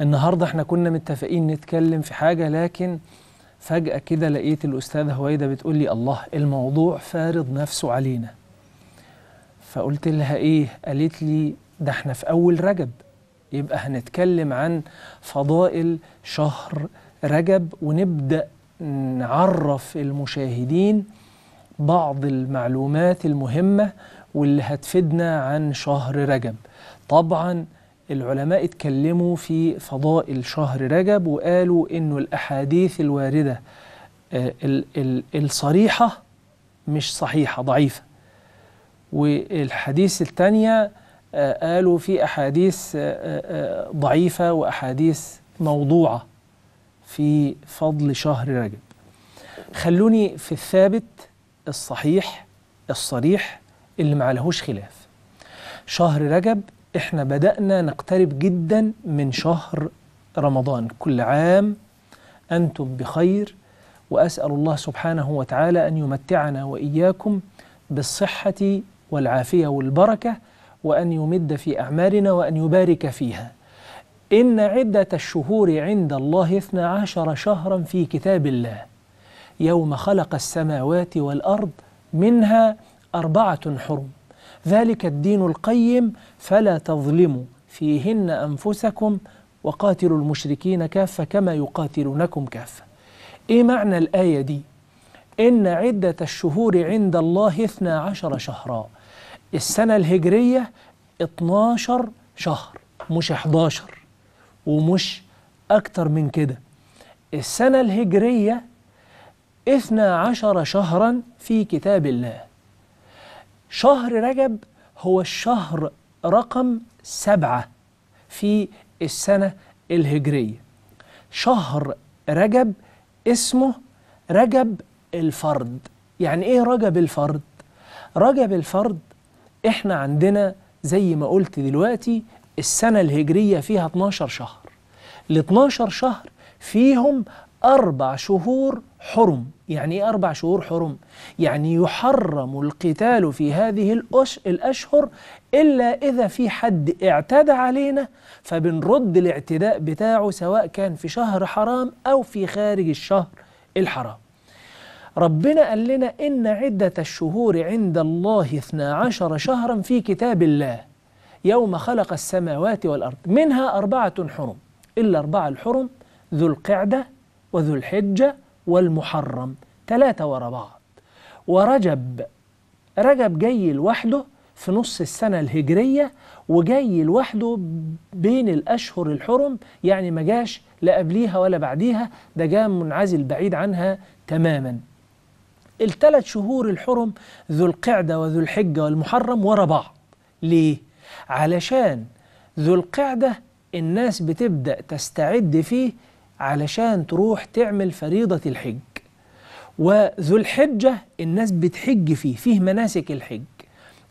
النهارده احنا كنا متفقين نتكلم في حاجه لكن فجاه كده لقيت الاستاذه هويده بتقول لي الله الموضوع فارض نفسه علينا فقلت لها ايه قالت لي ده احنا في اول رجب يبقى هنتكلم عن فضائل شهر رجب ونبدا نعرف المشاهدين بعض المعلومات المهمه واللي هتفيدنا عن شهر رجب طبعا العلماء اتكلموا في فضائل شهر رجب وقالوا انه الاحاديث الوارده آه، الصريحه مش صحيحه ضعيفه والحديث الثانيه آه، قالوا في احاديث آه، ضعيفه واحاديث موضوعه في فضل شهر رجب خلوني في الثابت الصحيح الصريح اللي ما خلاف شهر رجب احنا بدأنا نقترب جدا من شهر رمضان كل عام أنتم بخير وأسأل الله سبحانه وتعالى أن يمتعنا وإياكم بالصحة والعافية والبركة وأن يمد في أعمارنا وأن يبارك فيها إن عدة الشهور عند الله اثنا عشر شهرا في كتاب الله يوم خلق السماوات والأرض منها أربعة حرم ذلك الدين القيم فلا تظلموا فيهن أنفسكم وقاتلوا المشركين كافة كما يقاتلونكم كافة إيه معنى الآية دي؟ إن عدة الشهور عند الله اثنا عشر شهرا السنة الهجرية 12 شهر مش 11 ومش أكتر من كده السنة الهجرية 12 شهرا في كتاب الله شهر رجب هو الشهر رقم سبعة في السنة الهجرية شهر رجب اسمه رجب الفرد يعني ايه رجب الفرد؟ رجب الفرد احنا عندنا زي ما قلت دلوقتي السنة الهجرية فيها 12 شهر ال 12 شهر فيهم أربع شهور حرم يعني إيه أربع شهور حرم؟ يعني يحرم القتال في هذه الأشهر إلا إذا في حد اعتدى علينا فبنرد الاعتداء بتاعه سواء كان في شهر حرام أو في خارج الشهر الحرام ربنا قال لنا إن عدة الشهور عند الله 12 شهرا في كتاب الله يوم خلق السماوات والأرض منها أربعة حرم إلا أربعة الحرم ذو القعدة وذو الحجة والمحرم ثلاثة ورا بعض ورجب رجب جاي لوحده في نص السنة الهجرية وجاي لوحده بين الأشهر الحرم يعني ما جاش لا قبليها ولا بعديها ده جاء منعزل بعيد عنها تماما الثلاث شهور الحرم ذو القعدة وذو الحجة والمحرم ورا بعض ليه؟ علشان ذو القعدة الناس بتبدأ تستعد فيه علشان تروح تعمل فريضة الحج وذو الحجة الناس بتحج فيه فيه مناسك الحج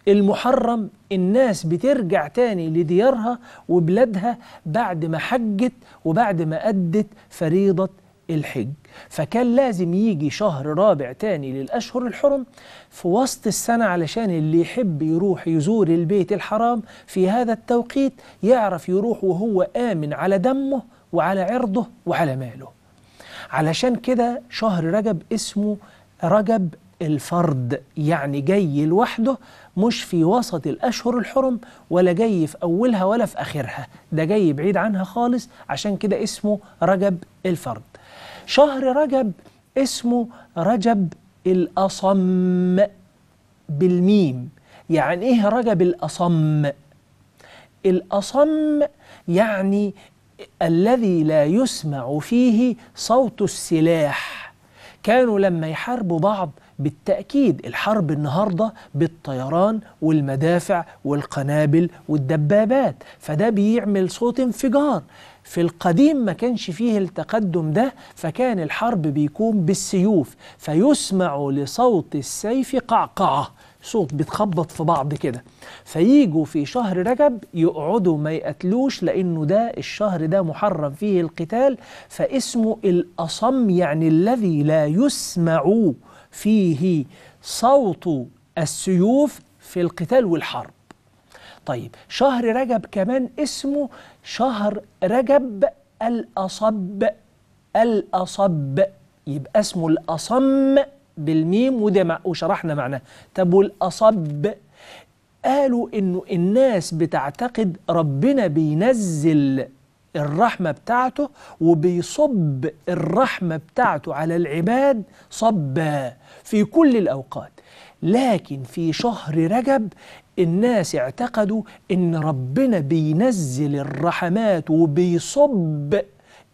المحرم الناس بترجع تاني لديارها وبلادها بعد ما حجت وبعد ما أدت فريضة الحج فكان لازم يجي شهر رابع تاني للأشهر الحرم في وسط السنة علشان اللي يحب يروح يزور البيت الحرام في هذا التوقيت يعرف يروح وهو آمن على دمه وعلى عرضه وعلى ماله علشان كده شهر رجب اسمه رجب الفرد يعني جاي لوحده مش في وسط الأشهر الحرم ولا جاي في أولها ولا في آخرها ده جاي بعيد عنها خالص عشان كده اسمه رجب الفرد شهر رجب اسمه رجب الأصم بالميم يعني إيه رجب الأصم؟ الأصم يعني الذي لا يسمع فيه صوت السلاح كانوا لما يحاربوا بعض بالتأكيد الحرب النهاردة بالطيران والمدافع والقنابل والدبابات فده بيعمل صوت انفجار في القديم ما كانش فيه التقدم ده فكان الحرب بيكون بالسيوف فيسمع لصوت السيف قعقعة صوت بيتخبط في بعض كده فييجوا في شهر رجب يقعدوا ما يقتلوش لأنه ده الشهر ده محرم فيه القتال فاسمه الأصم يعني الذي لا يسمع فيه صوت السيوف في القتال والحرب طيب شهر رجب كمان اسمه شهر رجب الأصب الأصب يبقى اسمه الأصم بالميم وده وشرحنا معناه طب والأصب قالوا إنه الناس بتعتقد ربنا بينزل الرحمة بتاعته وبيصب الرحمة بتاعته على العباد صبا في كل الأوقات لكن في شهر رجب الناس اعتقدوا ان ربنا بينزل الرحمات وبيصب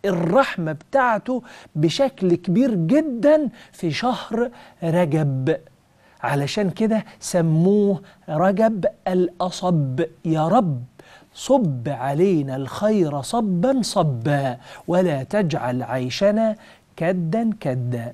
الرحمة بتاعته بشكل كبير جدا في شهر رجب علشان كده سموه رجب الأصب يا رب صب علينا الخير صبا صبا ولا تجعل عيشنا كدا كدا